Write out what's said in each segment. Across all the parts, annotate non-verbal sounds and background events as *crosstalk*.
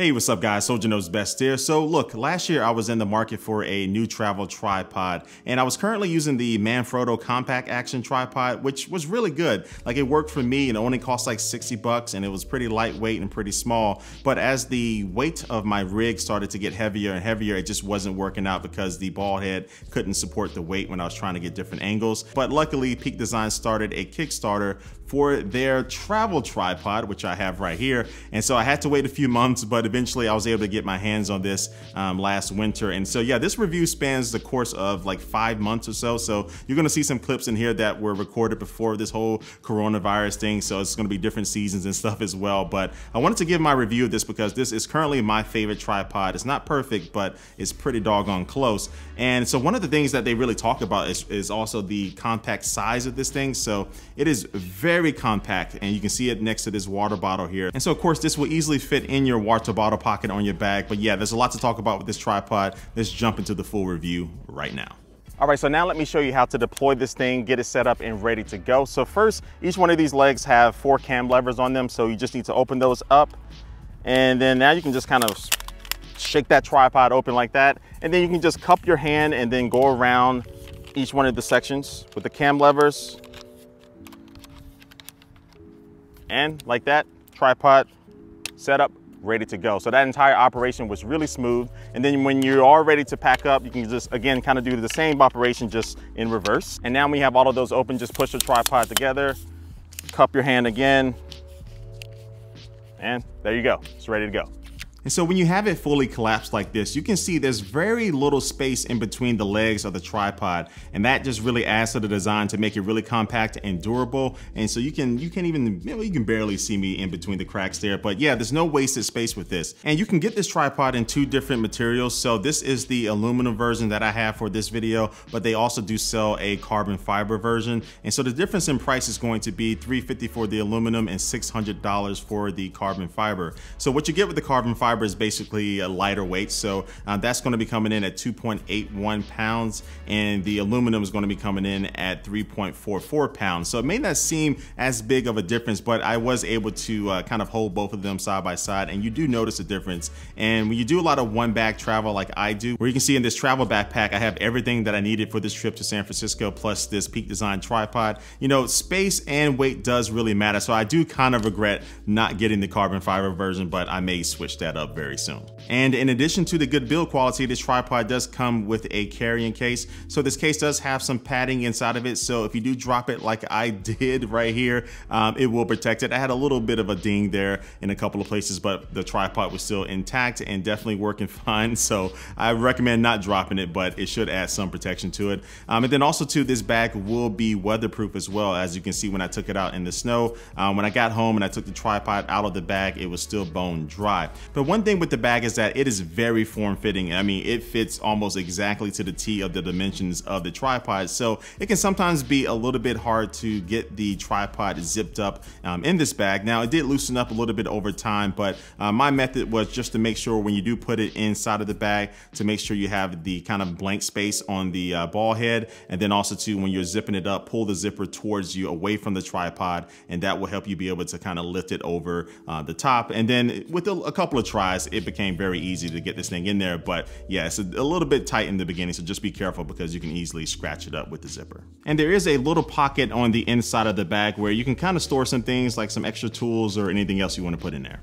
Hey, what's up guys? Soldier knows best here. So look, last year I was in the market for a new travel tripod and I was currently using the Manfrotto compact action tripod, which was really good. Like it worked for me and it only cost like 60 bucks and it was pretty lightweight and pretty small. But as the weight of my rig started to get heavier and heavier, it just wasn't working out because the ball head couldn't support the weight when I was trying to get different angles. But luckily Peak Design started a Kickstarter for their travel tripod, which I have right here. And so I had to wait a few months, but eventually I was able to get my hands on this um, last winter. And so yeah, this review spans the course of like five months or so. So you're gonna see some clips in here that were recorded before this whole coronavirus thing. So it's gonna be different seasons and stuff as well. But I wanted to give my review of this because this is currently my favorite tripod. It's not perfect, but it's pretty doggone close. And so one of the things that they really talk about is, is also the compact size of this thing. So it is very very compact and you can see it next to this water bottle here. And so of course this will easily fit in your water bottle pocket on your bag. But yeah, there's a lot to talk about with this tripod. Let's jump into the full review right now. All right, so now let me show you how to deploy this thing, get it set up and ready to go. So first, each one of these legs have four cam levers on them. So you just need to open those up. And then now you can just kind of shake that tripod open like that. And then you can just cup your hand and then go around each one of the sections with the cam levers and like that, tripod set up, ready to go. So that entire operation was really smooth. And then when you are ready to pack up, you can just, again, kind of do the same operation, just in reverse. And now we have all of those open, just push the tripod together, cup your hand again, and there you go, it's ready to go. And so when you have it fully collapsed like this, you can see there's very little space in between the legs of the tripod. And that just really adds to the design to make it really compact and durable. And so you can, you can even, you, can barely see me in between the cracks there, but yeah, there's no wasted space with this. And you can get this tripod in two different materials. So this is the aluminum version that I have for this video, but they also do sell a carbon fiber version. And so the difference in price is going to be 350 for the aluminum and $600 for the carbon fiber. So what you get with the carbon fiber fiber is basically a lighter weight, so uh, that's gonna be coming in at 2.81 pounds, and the aluminum is gonna be coming in at 3.44 pounds. So it may not seem as big of a difference, but I was able to uh, kind of hold both of them side by side, and you do notice a difference. And when you do a lot of one bag travel like I do, where you can see in this travel backpack, I have everything that I needed for this trip to San Francisco, plus this Peak Design tripod. You know, space and weight does really matter, so I do kind of regret not getting the carbon fiber version, but I may switch that up very soon. And in addition to the good build quality, this tripod does come with a carrying case. So this case does have some padding inside of it. So if you do drop it like I *laughs* did right here, um, it will protect it. I had a little bit of a ding there in a couple of places, but the tripod was still intact and definitely working *laughs* fine. So I recommend not dropping it, but it should add some protection to it. Um, and then also too, this bag will be weatherproof as well. As you can see when I took it out in the snow, um, when I got home and I took the tripod out of the bag, it was still bone dry. But one thing with the bag is that it is very form fitting. I mean, it fits almost exactly to the T of the dimensions of the tripod. So it can sometimes be a little bit hard to get the tripod zipped up um, in this bag. Now it did loosen up a little bit over time, but uh, my method was just to make sure when you do put it inside of the bag to make sure you have the kind of blank space on the uh, ball head. And then also too, when you're zipping it up, pull the zipper towards you away from the tripod and that will help you be able to kind of lift it over uh, the top. And then with a, a couple of tries, it became very easy to get this thing in there. But yeah, it's a, a little bit tight in the beginning, so just be careful because you can easily scratch it up with the zipper. And there is a little pocket on the inside of the bag where you can kind of store some things like some extra tools or anything else you want to put in there.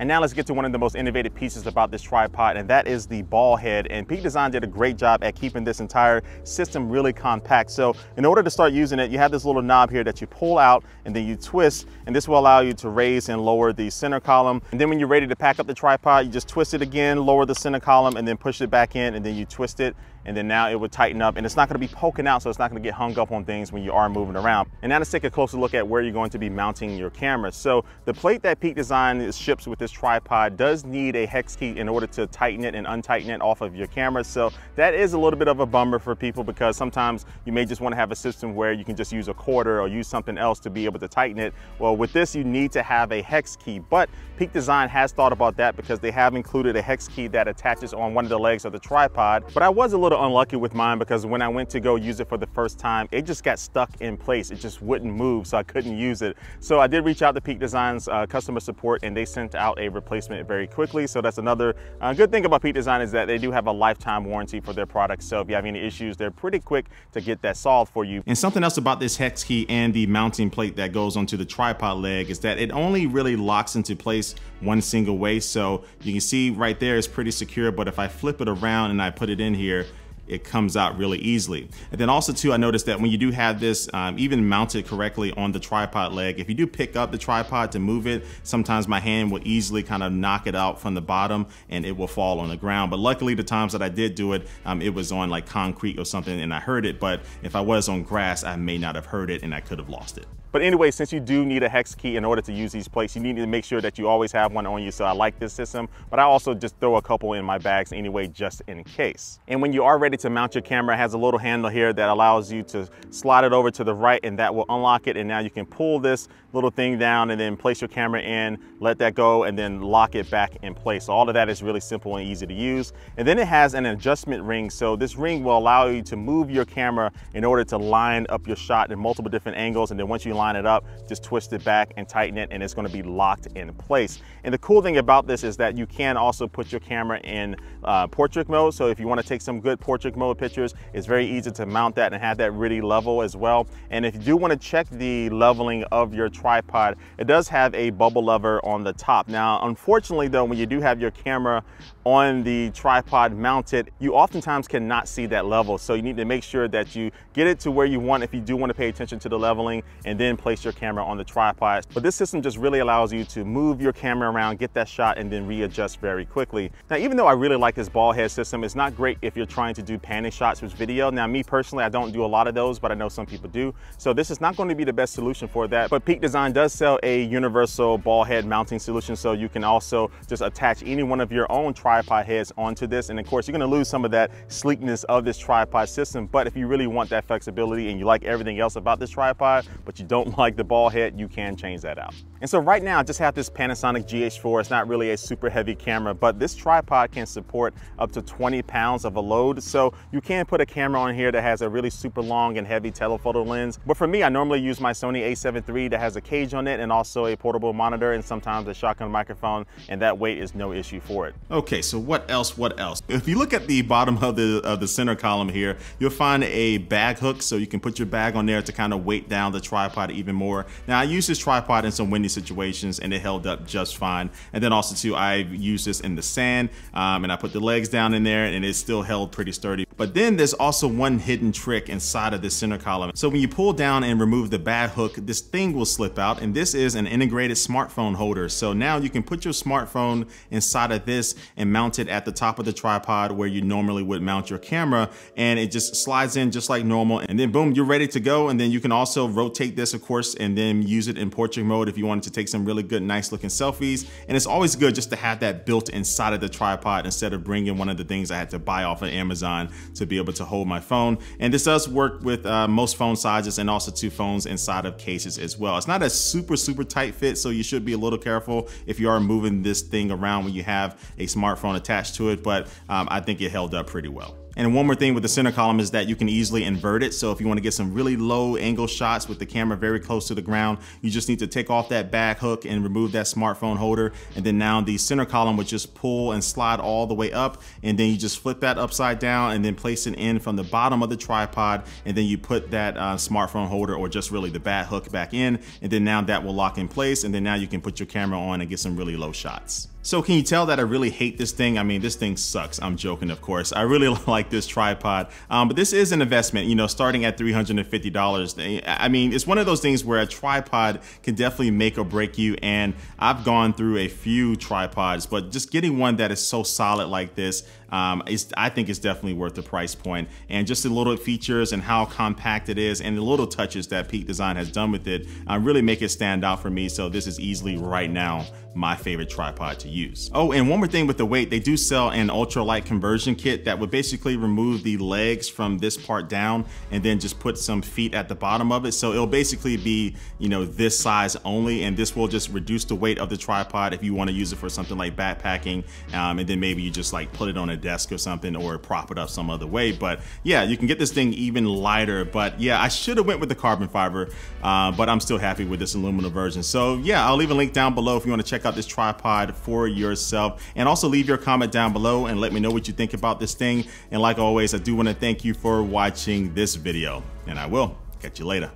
And now let's get to one of the most innovative pieces about this tripod, and that is the ball head. And Peak Design did a great job at keeping this entire system really compact. So in order to start using it, you have this little knob here that you pull out and then you twist, and this will allow you to raise and lower the center column. And then when you're ready to pack up the tripod, you just twist it again, lower the center column, and then push it back in, and then you twist it, and then now it would tighten up, and it's not gonna be poking out, so it's not gonna get hung up on things when you are moving around. And now let's take a closer look at where you're going to be mounting your camera. So the plate that Peak Design ships with this this tripod does need a hex key in order to tighten it and untighten it off of your camera. So that is a little bit of a bummer for people because sometimes you may just want to have a system where you can just use a quarter or use something else to be able to tighten it. Well, with this, you need to have a hex key, but Peak Design has thought about that because they have included a hex key that attaches on one of the legs of the tripod. But I was a little unlucky with mine because when I went to go use it for the first time, it just got stuck in place. It just wouldn't move, so I couldn't use it. So I did reach out to Peak Design's uh, customer support and they sent out a replacement very quickly. So that's another uh, good thing about Peak Design is that they do have a lifetime warranty for their products. So if you have any issues, they're pretty quick to get that solved for you. And something else about this hex key and the mounting plate that goes onto the tripod leg is that it only really locks into place one single way. So you can see right there it's pretty secure, but if I flip it around and I put it in here, it comes out really easily. And then also too, I noticed that when you do have this um, even mounted correctly on the tripod leg, if you do pick up the tripod to move it, sometimes my hand will easily kind of knock it out from the bottom and it will fall on the ground. But luckily the times that I did do it, um, it was on like concrete or something and I heard it. But if I was on grass, I may not have heard it and I could have lost it. But anyway, since you do need a hex key in order to use these plates, you need to make sure that you always have one on you. So I like this system, but I also just throw a couple in my bags anyway, just in case. And when you are ready to mount your camera, it has a little handle here that allows you to slide it over to the right and that will unlock it. And now you can pull this little thing down and then place your camera in, let that go, and then lock it back in place. So all of that is really simple and easy to use. And then it has an adjustment ring. So this ring will allow you to move your camera in order to line up your shot in multiple different angles. And then once you line it up, just twist it back and tighten it and it's gonna be locked in place. And the cool thing about this is that you can also put your camera in uh, portrait mode. So if you wanna take some good portrait mode pictures, it's very easy to mount that and have that really level as well. And if you do wanna check the leveling of your tripod, it does have a bubble lever on the top. Now, unfortunately though, when you do have your camera on the tripod mounted, you oftentimes cannot see that level. So you need to make sure that you get it to where you want if you do wanna pay attention to the leveling and then then place your camera on the tripod. But this system just really allows you to move your camera around, get that shot, and then readjust very quickly. Now, even though I really like this ball head system, it's not great if you're trying to do panning shots with video. Now, me personally, I don't do a lot of those, but I know some people do. So this is not going to be the best solution for that. But Peak Design does sell a universal ball head mounting solution. So you can also just attach any one of your own tripod heads onto this. And of course, you're going to lose some of that sleekness of this tripod system. But if you really want that flexibility and you like everything else about this tripod, but you don't don't like the ball head, you can change that out. And so right now I just have this Panasonic GH4. It's not really a super heavy camera, but this tripod can support up to 20 pounds of a load. So you can put a camera on here that has a really super long and heavy telephoto lens. But for me, I normally use my Sony a7 III that has a cage on it and also a portable monitor and sometimes a shotgun microphone and that weight is no issue for it. Okay, so what else, what else? If you look at the bottom of the, of the center column here, you'll find a bag hook so you can put your bag on there to kind of weight down the tripod tripod even more. Now I used this tripod in some windy situations and it held up just fine. And then also too, I used this in the sand um, and I put the legs down in there and it still held pretty sturdy. But then there's also one hidden trick inside of this center column. So when you pull down and remove the bad hook, this thing will slip out and this is an integrated smartphone holder. So now you can put your smartphone inside of this and mount it at the top of the tripod where you normally would mount your camera and it just slides in just like normal and then boom, you're ready to go. And then you can also rotate this of course, and then use it in portrait mode if you wanted to take some really good, nice looking selfies. And it's always good just to have that built inside of the tripod instead of bringing one of the things I had to buy off of Amazon to be able to hold my phone. And this does work with uh, most phone sizes and also two phones inside of cases as well. It's not a super, super tight fit, so you should be a little careful if you are moving this thing around when you have a smartphone attached to it, but um, I think it held up pretty well. And one more thing with the center column is that you can easily invert it. So if you wanna get some really low angle shots with the camera very close to the ground, you just need to take off that back hook and remove that smartphone holder. And then now the center column would just pull and slide all the way up. And then you just flip that upside down and then place it in from the bottom of the tripod. And then you put that uh, smartphone holder or just really the back hook back in. And then now that will lock in place. And then now you can put your camera on and get some really low shots. So can you tell that I really hate this thing? I mean, this thing sucks. I'm joking, of course. I really *laughs* like this tripod, um, but this is an investment, you know, starting at $350. I mean, it's one of those things where a tripod can definitely make or break you. And I've gone through a few tripods, but just getting one that is so solid like this, um, I think it's definitely worth the price point. And just the little features and how compact it is and the little touches that Peak Design has done with it uh, really make it stand out for me. So this is easily right now my favorite tripod to use. Oh, and one more thing with the weight, they do sell an ultralight conversion kit that would basically remove the legs from this part down and then just put some feet at the bottom of it. So it'll basically be, you know, this size only, and this will just reduce the weight of the tripod if you wanna use it for something like backpacking, um, and then maybe you just like put it on a desk or something or prop it up some other way. But yeah, you can get this thing even lighter, but yeah, I should have went with the carbon fiber, uh, but I'm still happy with this aluminum version. So yeah, I'll leave a link down below if you wanna check out this tripod for for yourself. And also leave your comment down below and let me know what you think about this thing. And like always, I do want to thank you for watching this video. And I will catch you later.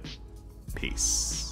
Peace.